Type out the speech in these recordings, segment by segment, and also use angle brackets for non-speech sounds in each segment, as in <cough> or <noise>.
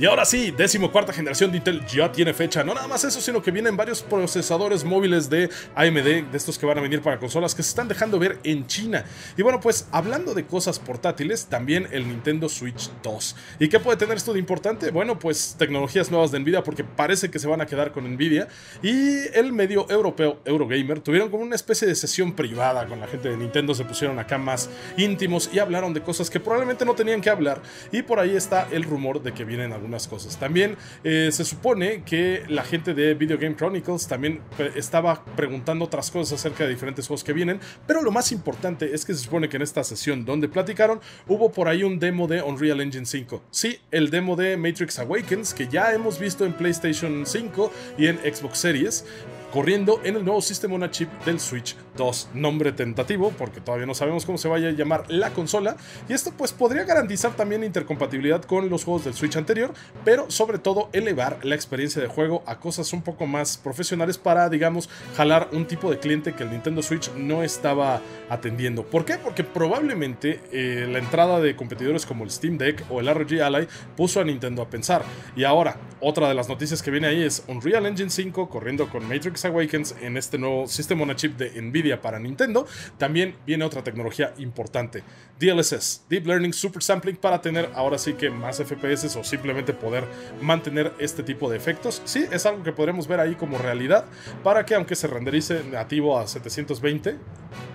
Y ahora sí, décimo cuarta generación de Intel ya tiene fecha. No nada más eso, sino que vienen varios procesadores móviles de AMD, de estos que van a venir para consolas, que se están dejando ver en China. Y bueno, pues hablando de cosas portátiles, también el Nintendo Switch 2. ¿Y qué puede tener esto de importante? Bueno, pues tecnologías nuevas de Nvidia, porque parece que se van a quedar con Nvidia. Y el medio europeo Eurogamer tuvieron como una especie de sesión privada con la gente de Nintendo, se pusieron acá más íntimos y hablaron de cosas que probablemente no tenían que hablar. Y por ahí está el rumor de que vienen algunos cosas. También eh, se supone que la gente de Video Game Chronicles también estaba preguntando otras cosas acerca de diferentes juegos que vienen, pero lo más importante es que se supone que en esta sesión donde platicaron hubo por ahí un demo de Unreal Engine 5. Sí, el demo de Matrix Awakens que ya hemos visto en PlayStation 5 y en Xbox Series, corriendo en el nuevo sistema una chip del Switch 2. Nombre tentativo, porque todavía no sabemos cómo se vaya a llamar la consola. Y esto pues podría garantizar también intercompatibilidad con los juegos del Switch anterior, pero sobre todo elevar la experiencia de juego a cosas un poco más profesionales para, digamos, jalar un tipo de cliente que el Nintendo Switch no estaba atendiendo. ¿Por qué? Porque probablemente eh, la entrada de competidores como el Steam Deck o el ROG Ally puso a Nintendo a pensar. Y ahora, otra de las noticias que viene ahí es Unreal Engine 5 corriendo con Matrix Awakens en este nuevo sistema on a Chip de Nvidia para Nintendo, también viene otra tecnología importante, DLSS, Deep Learning Super Sampling, para tener ahora sí que más FPS o simplemente poder mantener este tipo de efectos. Sí, es algo que podremos ver ahí como realidad para que aunque se renderice nativo a 720,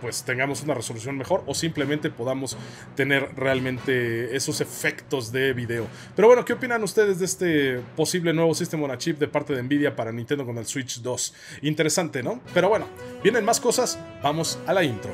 pues tengamos una resolución mejor o simplemente podamos tener realmente esos efectos de video. Pero bueno, ¿qué opinan ustedes de este posible nuevo sistema on a chip de parte de Nvidia para Nintendo con el Switch 2? Interesante, ¿no? Pero bueno, vienen más cosas, vamos a la intro.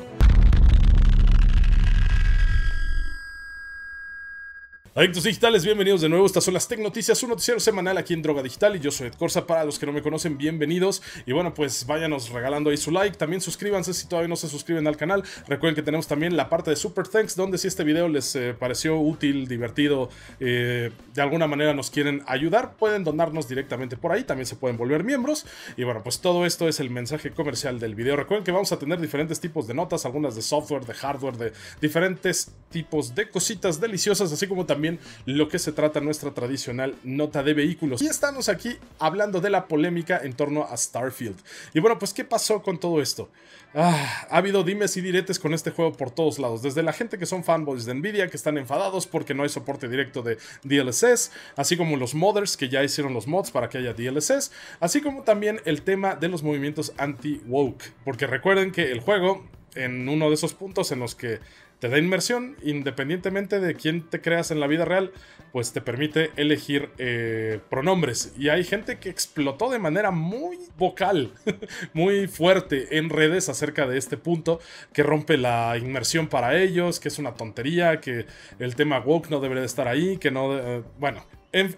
Adictos digitales, bienvenidos de nuevo. Estas son las Tech Noticias, un noticiero semanal aquí en Droga Digital y yo soy Ed Corsa. Para los que no me conocen, bienvenidos. Y bueno, pues váyanos regalando ahí su like. También suscríbanse si todavía no se suscriben al canal. Recuerden que tenemos también la parte de Super Thanks, donde si este video les eh, pareció útil, divertido, eh, de alguna manera nos quieren ayudar, pueden donarnos directamente por ahí. También se pueden volver miembros. Y bueno, pues todo esto es el mensaje comercial del video. Recuerden que vamos a tener diferentes tipos de notas, algunas de software, de hardware, de diferentes tipos de cositas deliciosas, así como también lo que se trata nuestra tradicional nota de vehículos. Y estamos aquí hablando de la polémica en torno a Starfield. Y bueno, pues ¿qué pasó con todo esto? Ah, ha habido dimes y diretes con este juego por todos lados, desde la gente que son fanboys de Nvidia, que están enfadados porque no hay soporte directo de DLSS, así como los modders que ya hicieron los mods para que haya DLSS, así como también el tema de los movimientos anti-woke, porque recuerden que el juego en uno de esos puntos en los que te da inmersión, independientemente de quién te creas en la vida real, pues te permite elegir eh, pronombres. Y hay gente que explotó de manera muy vocal, <laughs> muy fuerte en redes acerca de este punto, que rompe la inmersión para ellos, que es una tontería, que el tema woke no debería de estar ahí, que no... Eh, bueno,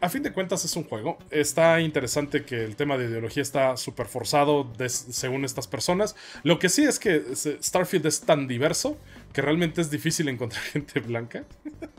a fin de cuentas es un juego. Está interesante que el tema de ideología está súper forzado según estas personas. Lo que sí es que Starfield es tan diverso que realmente es difícil encontrar <laughs> gente blanca.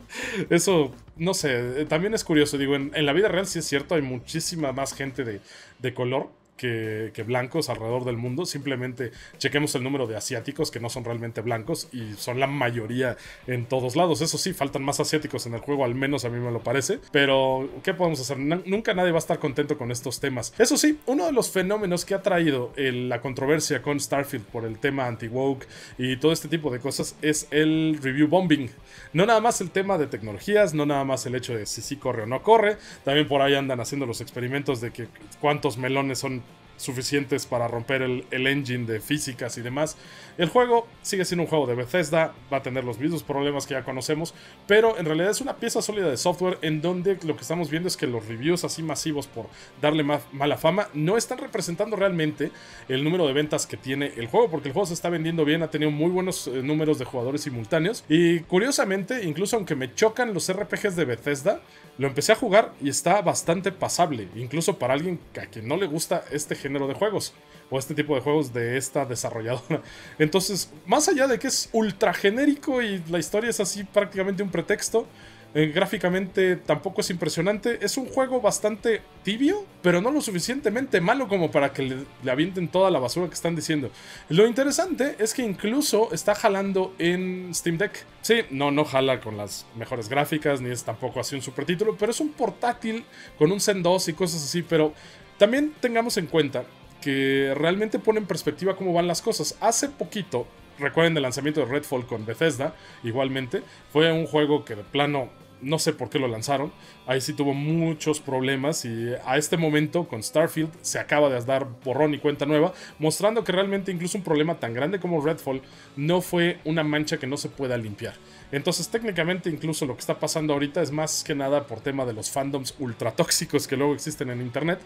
<laughs> Eso, no sé, eh, también es curioso. Digo, en, la vida real sí es cierto, hay muchísima más gente de, de color que, blancos alrededor del mundo. Simplemente chequemos el número de asiáticos que no son realmente blancos y son la mayoría en todos lados. Eso sí, faltan más asiáticos en el juego, al menos a mí me lo parece. Pero, ¿qué podemos hacer? nunca nadie va a estar contento con estos temas. Eso sí, uno de los fenómenos que ha traído la controversia con Starfield por el tema anti-woke y todo este tipo de cosas es el review bombing. No nada más el tema de tecnologías, no nada más el hecho de si sí corre o no corre. También por ahí andan haciendo los experimentos de que cuántos melones son suficientes para romper el, engine de físicas y demás. El juego sigue siendo un juego de Bethesda, va a tener los mismos problemas que ya conocemos, pero en realidad es una pieza sólida de software en donde lo que estamos viendo es que los reviews así masivos por darle mala fama no están representando realmente el número de ventas que tiene el juego, porque el juego se está vendiendo bien, ha tenido muy buenos eh, números de jugadores simultáneos y curiosamente, incluso aunque me chocan los RPGs de Bethesda, lo empecé a jugar y está bastante pasable, incluso para alguien a quien no le gusta este género de juegos o este tipo de juegos de esta desarrolladora. <laughs> Entonces, más allá de que es ultra genérico y la historia es así prácticamente un pretexto, eh, gráficamente tampoco es impresionante. Es un juego bastante tibio, pero no lo suficientemente malo como para que le, avienten toda la basura que están diciendo. Lo interesante es que incluso está jalando en Steam Deck. Sí, no, no jala con las mejores gráficas, ni es tampoco así un super título, pero es un portátil con un Zen 2 y cosas así, pero también tengamos en cuenta que realmente pone en perspectiva cómo van las cosas. Hace poquito, recuerden el lanzamiento de Redfall con Bethesda, igualmente, fue un juego que de plano no sé por qué lo lanzaron. Ahí sí tuvo muchos problemas y a este momento con Starfield se acaba de dar borrón y cuenta nueva, mostrando que realmente incluso un problema tan grande como Redfall no fue una mancha que no se pueda limpiar. Entonces técnicamente incluso lo que está pasando ahorita es más que nada por tema de los fandoms ultra tóxicos que luego existen en internet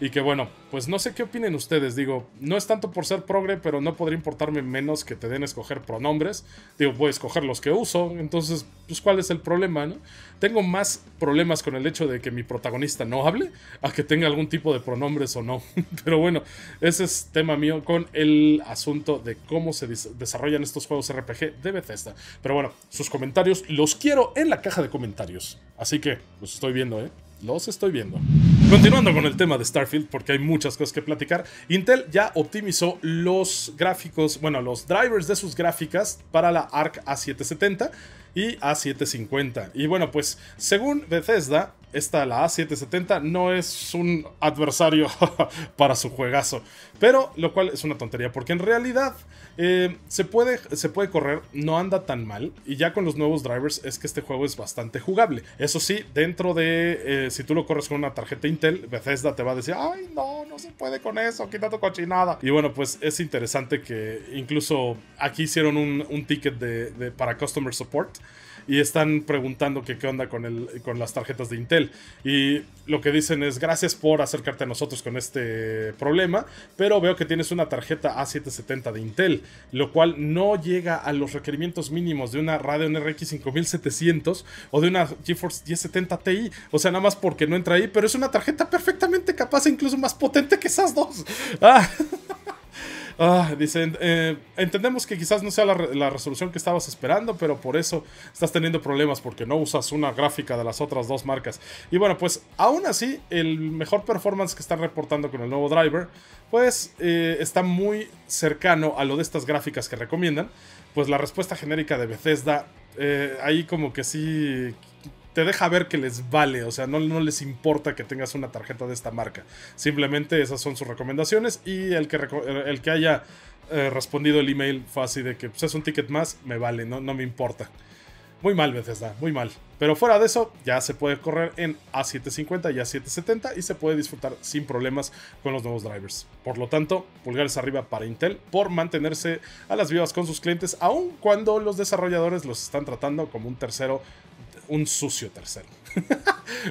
y que bueno, pues no sé qué opinen ustedes, digo, no es tanto por ser progre, pero no podría importarme menos que te den escoger pronombres, digo, voy a escoger los que uso, entonces pues cuál es el problema, ¿no? Tengo más problemas con el hecho de que mi protagonista no hable a que tenga algún tipo de pronombres o no. <laughs> Pero bueno, ese es tema mío con el asunto de cómo se desarrollan estos juegos RPG de Bethesda. Pero bueno, sus comentarios los quiero en la caja de comentarios. Así que los estoy viendo, ¿eh? Los estoy viendo. Continuando con el tema de Starfield, porque hay muchas cosas que platicar, Intel ya optimizó los gráficos, bueno, los drivers de sus gráficas para la ARC A770 y A750. Y bueno, pues según Bethesda, esta, la A770, no es un adversario <laughs> para su juegazo. Pero lo cual es una tontería, porque en realidad eh, se, puede, se puede correr, no anda tan mal. Y ya con los nuevos drivers es que este juego es bastante jugable. Eso sí, dentro de, eh, si tú lo corres con una tarjeta Intel, Bethesda te va a decir, ay, no, no se puede con eso, quita tu cochinada. Y bueno, pues es interesante que incluso aquí hicieron un, ticket para Customer Support y están preguntando qué onda con, las tarjetas de Intel. Y lo que dicen es gracias por acercarte a nosotros con este problema, pero veo que tienes una tarjeta A770 de Intel, lo cual no llega a los requerimientos mínimos de una Radeon RX 5700 o de una GeForce 1070 Ti, o sea, nada más porque no entra ahí, pero es una tarjeta perfectamente capaz e incluso más potente que esas dos. <laughs> Ah. Ah, dice, eh, entendemos que quizás no sea la, resolución que estabas esperando, pero por eso estás teniendo problemas porque no usas una gráfica de las otras dos marcas. Y bueno, pues aún así, el mejor performance que están reportando con el nuevo driver, pues eh, está muy cercano a lo de estas gráficas que recomiendan. Pues la respuesta genérica de Bethesda, eh, ahí como que sí te deja ver que les vale, o sea, no, les importa que tengas una tarjeta de esta marca. Simplemente esas son sus recomendaciones y el que, el que haya eh, respondido el email fue así de que pues, es un ticket más, me vale, no, no me importa. Muy mal da, muy mal. Pero fuera de eso, ya se puede correr en A750 y A770 y se puede disfrutar sin problemas con los nuevos drivers. Por lo tanto, pulgares arriba para Intel por mantenerse a las vivas con sus clientes, aun cuando los desarrolladores los están tratando como un tercero un sucio tercero. <laughs>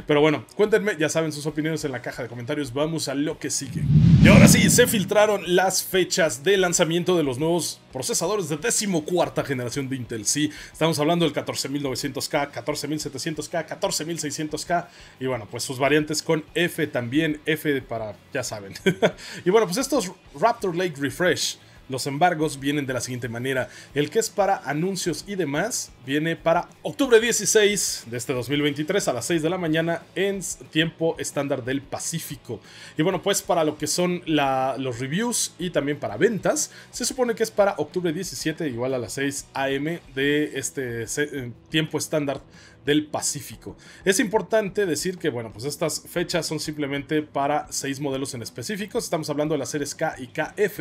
Pero bueno, cuéntenme, ya saben sus opiniones en la caja de comentarios. Vamos a lo que sigue. Y ahora sí, se filtraron las fechas de lanzamiento de los nuevos procesadores de decimocuarta generación de Intel. Sí, estamos hablando del 14900K, 14700K, 14600K y bueno, pues sus variantes con F también, F para, ya saben. <laughs> y bueno, pues estos Raptor Lake Refresh los embargos vienen de la siguiente manera. El que es para anuncios y demás viene para octubre 16 de este 2023 a las 6 de la mañana en tiempo estándar del Pacífico. Y bueno, pues para lo que son los reviews y también para ventas, se supone que es para octubre 17 igual a las 6 am de este eh, tiempo estándar del Pacífico. Es importante decir que, bueno, pues estas fechas son simplemente para seis modelos en específicos. Estamos hablando de las series K y KF.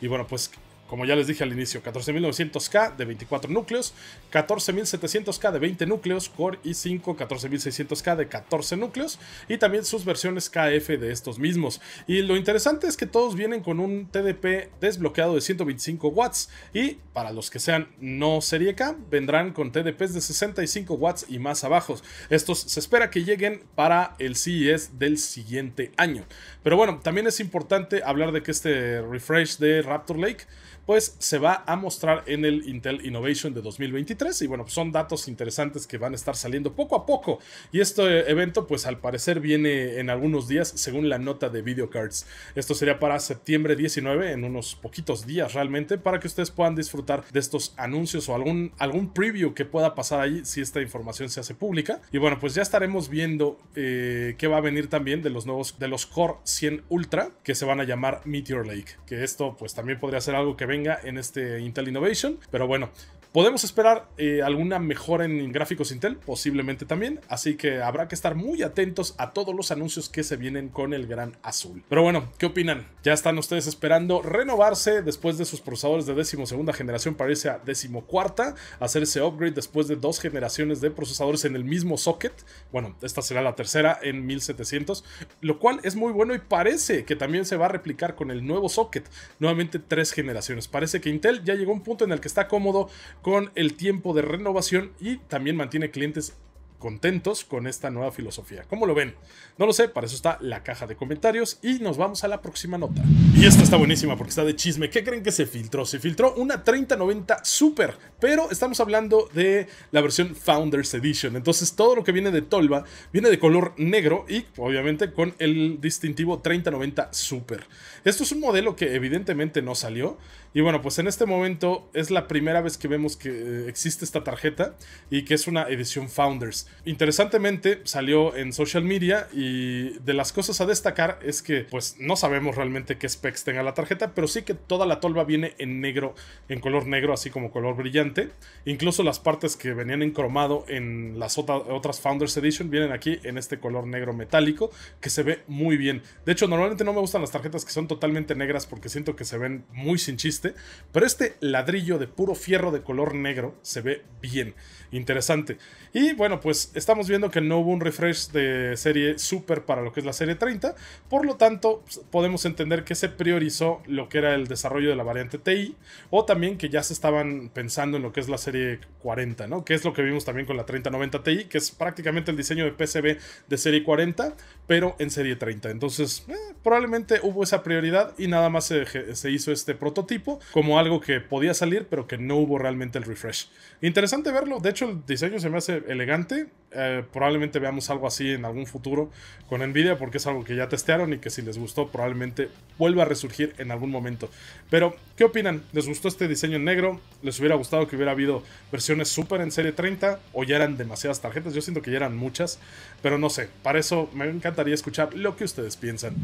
Y bueno, pues como ya les dije al inicio, 14900K de 24 núcleos, 14700K de 20 núcleos, Core i5 14600K de 14 núcleos y también sus versiones KF de estos mismos. Y lo interesante es que todos vienen con un TDP desbloqueado de 125 watts y para los que sean no serie K, vendrán con TDPs de 65 watts y más abajo. Estos se espera que lleguen para el CES del siguiente año. Pero bueno, también es importante hablar de que este refresh de Raptor Lake pues se va a mostrar en el Intel Innovation de 2023. Y bueno, pues, son datos interesantes que van a estar saliendo poco a poco. Y este eh, evento, pues al parecer viene en algunos días, según la nota de Video Cards. Esto sería para septiembre 19, en unos poquitos días realmente, para que ustedes puedan disfrutar de estos anuncios o algún, algún preview que pueda pasar ahí si esta información se hace pública. Y bueno, pues ya estaremos viendo eh, qué va a venir también de los nuevos, de los Core 100 Ultra, que se van a llamar Meteor Lake. Que esto, pues también podría ser algo que venga en este Intel Innovation. Pero bueno, Podemos esperar eh, alguna mejora en gráficos Intel, posiblemente también, así que habrá que estar muy atentos a todos los anuncios que se vienen con el gran azul. Pero bueno, ¿qué opinan? ¿Ya están ustedes esperando renovarse después de sus procesadores de segunda generación parece irse a cuarta. Hacer ese upgrade después de dos generaciones de procesadores en el mismo socket. Bueno, esta será la tercera en 1700, lo cual es muy bueno y parece que también se va a replicar con el nuevo socket. Nuevamente tres generaciones. Parece que Intel ya llegó a un punto en el que está cómodo con el tiempo de renovación y también mantiene clientes contentos con esta nueva filosofía. ¿Cómo lo ven? No lo sé, para eso está la caja de comentarios y nos vamos a la próxima nota. Y esta está buenísima porque está de chisme. ¿Qué creen que se filtró? Se filtró una 3090 Super, pero estamos hablando de la versión Founders Edition. Entonces todo lo que viene de Tolva viene de color negro y obviamente con el distintivo 3090 Super. Esto es un modelo que evidentemente no salió. Y bueno, pues en este momento es la primera vez que vemos que eh, existe esta tarjeta y que es una edición Founders. Interesantemente salió en social media y de las cosas a destacar es que pues no sabemos realmente qué specs tenga la tarjeta, pero sí que toda la tolva viene en negro, en color negro, así como color brillante. Incluso las partes que venían en cromado en las otras Founders Edition vienen aquí en este color negro metálico que se ve muy bien. De hecho, normalmente no me gustan las tarjetas que son totalmente negras porque siento que se ven muy sin chiste, pero este ladrillo de puro fierro de color negro se ve bien interesante. Y bueno, pues estamos viendo que no hubo un refresh de serie super para lo que es la serie 30, por lo tanto pues, podemos entender que se priorizó lo que era el desarrollo de la variante TI, o también que ya se estaban pensando en lo que es la serie 40, ¿no? Que es lo que vimos también con la 3090 TI, que es prácticamente el diseño de PCB de serie 40, pero en serie 30. Entonces, eh, probablemente hubo esa prioridad y nada más se, se hizo este prototipo como algo que podía salir, pero que no hubo realmente el refresh. Interesante verlo, de hecho, el diseño se me hace elegante. Eh, probablemente veamos algo así en algún futuro con Nvidia porque es algo que ya testearon y que si les gustó probablemente vuelva a resurgir en algún momento. Pero, ¿qué opinan? ¿Les gustó este diseño en negro? ¿Les hubiera gustado que hubiera habido versiones super en serie 30 o ya eran demasiadas tarjetas? Yo siento que ya eran muchas, pero no sé, para eso me encantaría escuchar lo que ustedes piensan.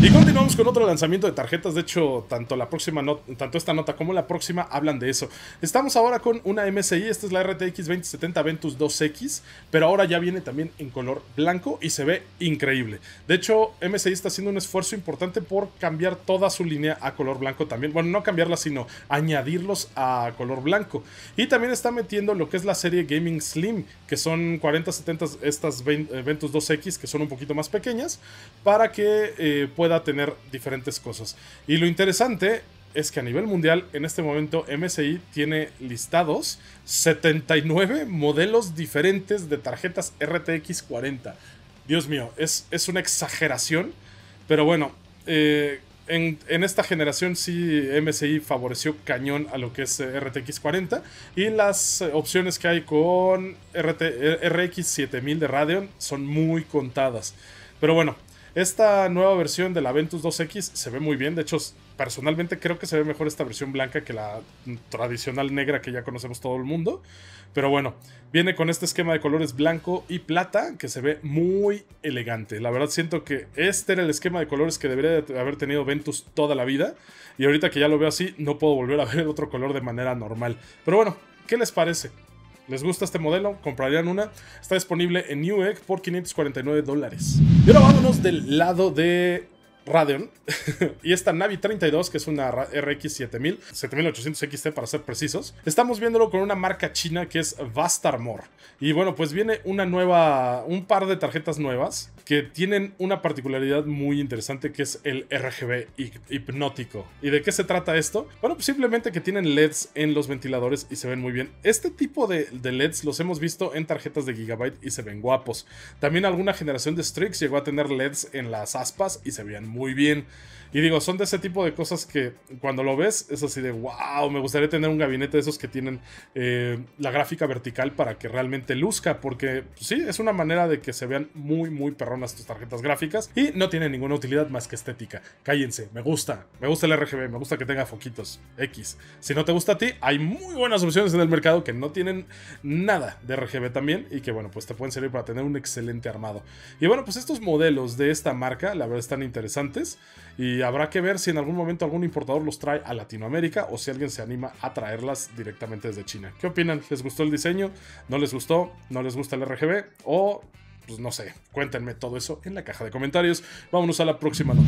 Y continuamos con otro lanzamiento de tarjetas, de hecho, tanto la próxima tanto esta nota como la próxima hablan de eso. Estamos ahora con una MSI, esta es la RTX 2070 Ventus 2X, pero ahora ya viene también en color blanco y se ve increíble. De hecho, MSI está haciendo un esfuerzo importante por cambiar toda su línea a color blanco también. Bueno, no cambiarla, sino añadirlos a color blanco. Y también está metiendo lo que es la serie Gaming Slim, que son 40, 70, estas Ventus 2X, que son un poquito más pequeñas, para que eh, pueda tener diferentes cosas. Y lo interesante es que a nivel mundial, en este momento, MSI tiene listados 79 modelos diferentes de tarjetas RTX 40. Dios mío, es, es una exageración. Pero bueno, eh, en, esta generación sí MSI favoreció cañón a lo que es eh, RTX 40 y las eh, opciones que hay con RT, RX 7000 de Radeon son muy contadas. Pero bueno, esta nueva versión de la Ventus 2X se ve muy bien, de hecho personalmente creo que se ve mejor esta versión blanca que la tradicional negra que ya conocemos todo el mundo. Pero bueno, viene con este esquema de colores blanco y plata que se ve muy elegante. La verdad siento que este era el esquema de colores que debería haber tenido Ventus toda la vida. Y ahorita que ya lo veo así, no puedo volver a ver otro color de manera normal. Pero bueno, ¿qué les parece? ¿Les gusta este modelo? ¿Comprarían una? Está disponible en Newegg por 549 dólares. Y ahora vámonos del lado de Radeon <laughs> y esta Navi 32, que es una RX 7000, 7800 XT para ser precisos. Estamos viéndolo con una marca china que es Vastarmore. Y bueno, pues viene una nueva, un par de tarjetas nuevas que tienen una particularidad muy interesante que es el RGB hipnótico. ¿Y de qué se trata esto? Bueno, pues simplemente que tienen LEDs en los ventiladores y se ven muy bien. Este tipo de, LEDs los hemos visto en tarjetas de Gigabyte y se ven guapos. También alguna generación de Strix llegó a tener LEDs en las aspas y se veían muy muy bien. Y digo, son de ese tipo de cosas que cuando lo ves es así de, wow, me gustaría tener un gabinete de esos que tienen eh, la gráfica vertical para que realmente luzca, porque pues sí, es una manera de que se vean muy, muy perronas tus tarjetas gráficas y no tienen ninguna utilidad más que estética. Cállense, me gusta, me gusta el RGB, me gusta que tenga foquitos X. Si no te gusta a ti, hay muy buenas opciones en el mercado que no tienen nada de RGB también y que bueno, pues te pueden servir para tener un excelente armado. Y bueno, pues estos modelos de esta marca, la verdad, están interesantes y habrá que ver si en algún momento algún importador los trae a Latinoamérica o si alguien se anima a traerlas directamente desde China. ¿Qué opinan? ¿Les gustó el diseño? ¿No les gustó? ¿No les gusta el RGB? O pues no sé, cuéntenme todo eso en la caja de comentarios. Vámonos a la próxima nota.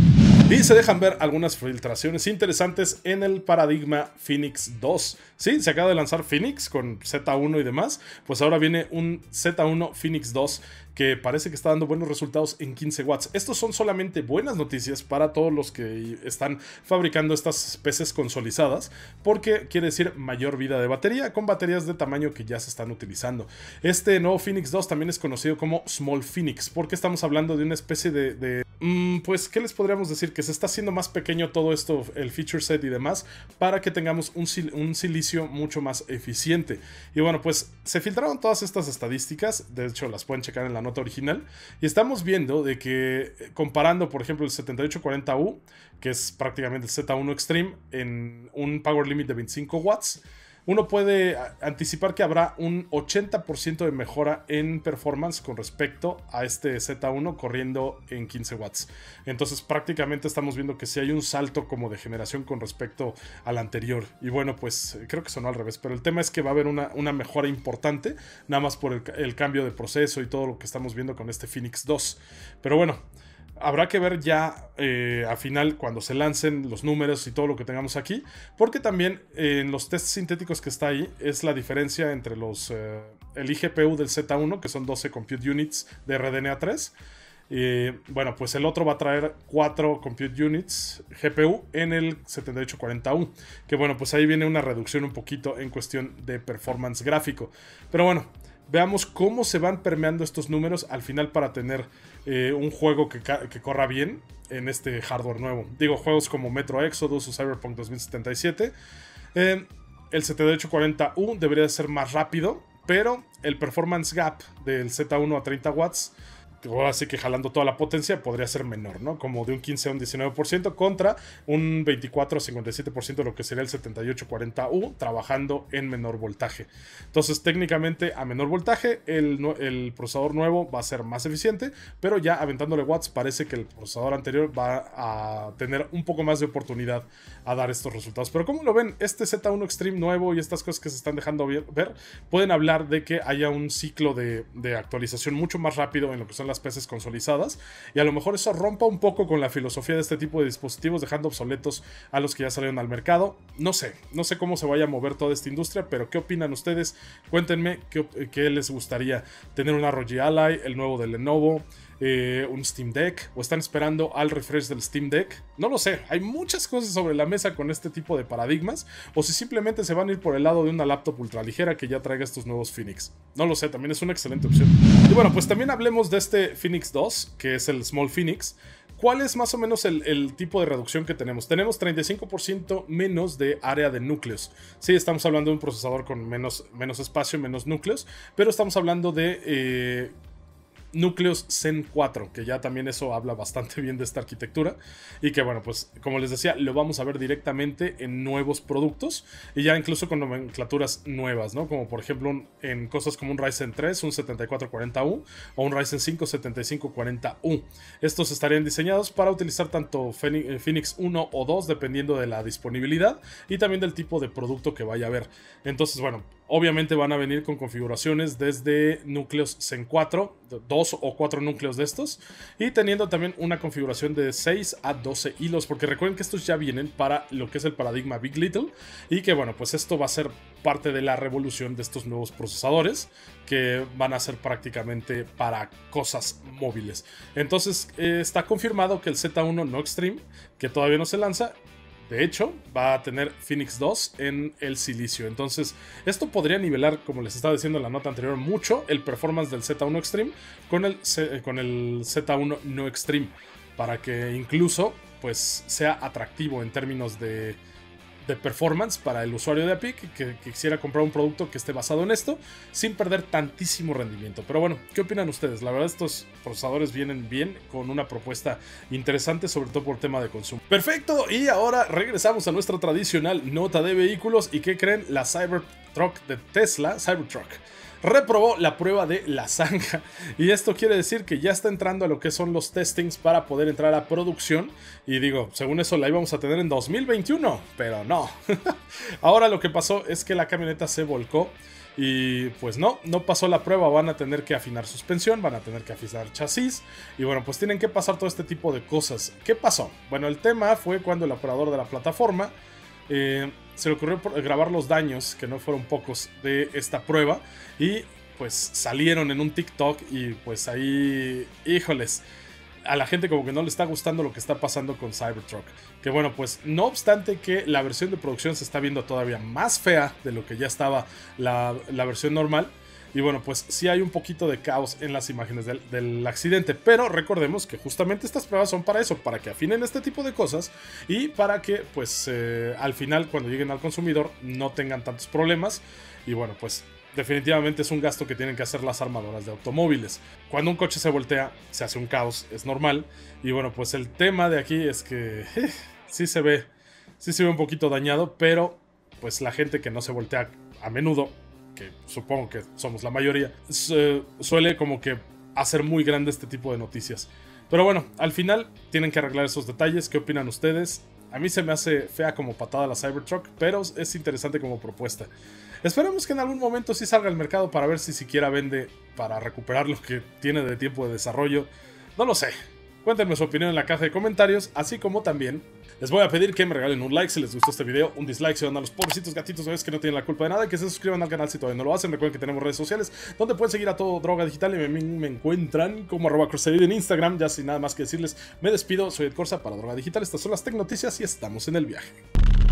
Y se dejan ver algunas filtraciones interesantes en el paradigma Phoenix 2. Sí, se acaba de lanzar Phoenix con Z1 y demás. Pues ahora viene un Z1 Phoenix 2 que parece que está dando buenos resultados en 15 watts. Estos son solamente buenas noticias para todos los que están fabricando estas especies consolizadas, porque quiere decir mayor vida de batería con baterías de tamaño que ya se están utilizando. Este nuevo Phoenix 2 también es conocido como Small Phoenix, porque estamos hablando de una especie de, mm, pues, ¿qué les podríamos decir? Que se está haciendo más pequeño todo esto, el feature set y demás, para que tengamos un, un, silicio mucho más eficiente. Y bueno, pues se filtraron todas estas estadísticas, de hecho las pueden checar en la nota original. Y estamos viendo de que eh, comparando, por ejemplo, el 7840U, que es prácticamente el Z1 Extreme, en un power limit de 25 watts, uno puede anticipar que habrá un 80% de mejora en performance con respecto a este Z1 corriendo en 15 watts. Entonces prácticamente estamos viendo que sí hay un salto como de generación con respecto al anterior. Y bueno, pues eh, creo que sonó al revés, pero el tema es que va a haber una, mejora importante, nada más por el, el cambio de proceso y todo lo que estamos viendo con este Phoenix 2. Pero bueno, habrá que ver ya eh, a final cuando se lancen los números y todo lo que tengamos aquí, porque también eh, en los test sintéticos que está ahí es la diferencia entre los eh, el IGPU del Z1, que son 12 compute units de RDNA 3. bueno, pues el otro va a traer 4 compute units GPU en el 7840U. Que bueno, pues ahí viene una reducción un poquito en cuestión de performance gráfico. Pero bueno, veamos cómo se van permeando estos números al final para tener eh, un juego que, corra bien en este hardware nuevo. Digo, juegos como Metro Exodus o Cyberpunk 2077. Eh, em, el 7840U debería ser más rápido, pero el performance gap del Z1 a 30 watts ahora sí que jalando toda la potencia podría ser menor, ¿no? Como de un 15 a un 19% contra un 24 a 57% lo que sería el 7840U trabajando en menor voltaje. Entonces, técnicamente a menor voltaje el, procesador nuevo va a ser más eficiente, pero ya aventándole watts parece que el procesador anterior va a tener un poco más de oportunidad a dar estos resultados. Pero como lo ven, este Z1 Extreme nuevo y estas cosas que se están dejando ver, pueden hablar de que haya un ciclo de, de actualización mucho más rápido en lo que son las consolizadas. Y a lo mejor eso rompa un poco con la filosofía de este tipo de dispositivos, dejando obsoletos a los que ya salieron al mercado. No sé, no sé cómo se vaya a mover toda esta industria, pero ¿qué opinan ustedes? Cuéntenme qué, les gustaría tener una ROG Ally, el nuevo de Lenovo. Eh, un Steam Deck o están esperando al refresh del Steam Deck. No lo sé, hay muchas cosas sobre la mesa con este tipo de paradigmas o si simplemente se van a ir por el lado de una laptop ultraligera que ya traiga estos nuevos Phoenix. No lo sé, también es una excelente opción. Y bueno, pues también hablemos de este Phoenix 2, que es el Small Phoenix. ¿Cuál es más o menos el, tipo de reducción que tenemos? Tenemos 35% menos de área de núcleos. Sí, estamos hablando de un procesador con menos, menos espacio, menos núcleos, pero estamos hablando de eh, núcleos Zen 4, que ya también eso habla bastante bien de esta arquitectura y que bueno, pues como les decía, lo vamos a ver directamente en nuevos productos y ya incluso con nomenclaturas nuevas, ¿no? Como por ejemplo en cosas como un Ryzen 3, un 7440U o un Ryzen 5 7540U. Estos estarían diseñados para utilizar tanto eh, Phoenix 1 o 2 dependiendo de la disponibilidad y también del tipo de producto que vaya a haber. Entonces, bueno, Obviamente van a venir con configuraciones desde núcleos Zen 4, dos o cuatro núcleos de estos, y teniendo también una configuración de 6 a 12 hilos, porque recuerden que estos ya vienen para lo que es el paradigma Big Little, y que bueno, pues esto va a ser parte de la revolución de estos nuevos procesadores, que van a ser prácticamente para cosas móviles. Entonces eh, está confirmado que el Z1 no Extreme, que todavía no se lanza, de hecho, va a tener Phoenix 2 en el silicio. Entonces, esto podría nivelar, como les estaba diciendo en la nota anterior, mucho el performance del Z1 Extreme con el, con el Z1 No Extreme. Para que incluso pues, sea atractivo en términos de de performance para el usuario de APIC que, quisiera comprar un producto que esté basado en esto sin perder tantísimo rendimiento. Pero bueno, ¿qué opinan ustedes? La verdad estos procesadores vienen bien con una propuesta interesante, sobre todo por tema de consumo. Perfecto, y ahora regresamos a nuestra tradicional nota de vehículos y ¿qué creen? La Cyber. Truck de Tesla, Cybertruck, reprobó la prueba de la zanja. Y esto quiere decir que ya está entrando a lo que son los testings para poder entrar a producción. Y digo, según eso la íbamos a tener en 2021, pero no. <laughs> Ahora lo que pasó es que la camioneta se volcó. Y pues no, no pasó la prueba, van a tener que afinar suspensión, van a tener que afinar chasis y bueno, pues tienen que pasar todo este tipo de cosas. ¿Qué pasó? Bueno, el tema fue cuando el operador de la plataforma eh, se le ocurrió eh, grabar los daños, que no fueron pocos, de esta prueba. Y pues salieron en un TikTok y pues ahí, híjoles, a la gente como que no le está gustando lo que está pasando con Cybertruck. Que bueno, pues no obstante que la versión de producción se está viendo todavía más fea de lo que ya estaba la, la versión normal y bueno, pues sí hay un poquito de caos en las imágenes del, accidente, pero recordemos que justamente estas pruebas son para eso, para que afinen este tipo de cosas y para que pues eh, al final cuando lleguen al consumidor no tengan tantos problemas. Y bueno, pues definitivamente es un gasto que tienen que hacer las armadoras de automóviles. Cuando un coche se voltea, se hace un caos, es normal. Y bueno, pues el tema de aquí es que eh, sí se ve, sí se ve un poquito dañado, pero pues la gente que no se voltea a menudo que supongo que somos la mayoría, suele como que hacer muy grande este tipo de noticias. Pero bueno, al final tienen que arreglar esos detalles. ¿Qué opinan ustedes? A mí se me hace fea como patada la Cybertruck, pero es interesante como propuesta. Esperemos que en algún momento sí salga al mercado para ver si siquiera vende para recuperar lo que tiene de tiempo de desarrollo. No lo sé. Cuéntenme su opinión en la caja de comentarios, así como también les voy a pedir que me regalen un like si les gustó este video, un dislike si van a los pobrecitos gatitos sabes que no tienen la culpa de nada, que se suscriban al canal si todavía no lo hacen. Recuerden que tenemos redes sociales donde pueden seguir a todo Droga Digital y me, encuentran como arroba en Instagram. Ya sin nada más que decirles, me despido. Soy Ed Corsa para Droga Digital. Estas son las Noticias y estamos en el viaje.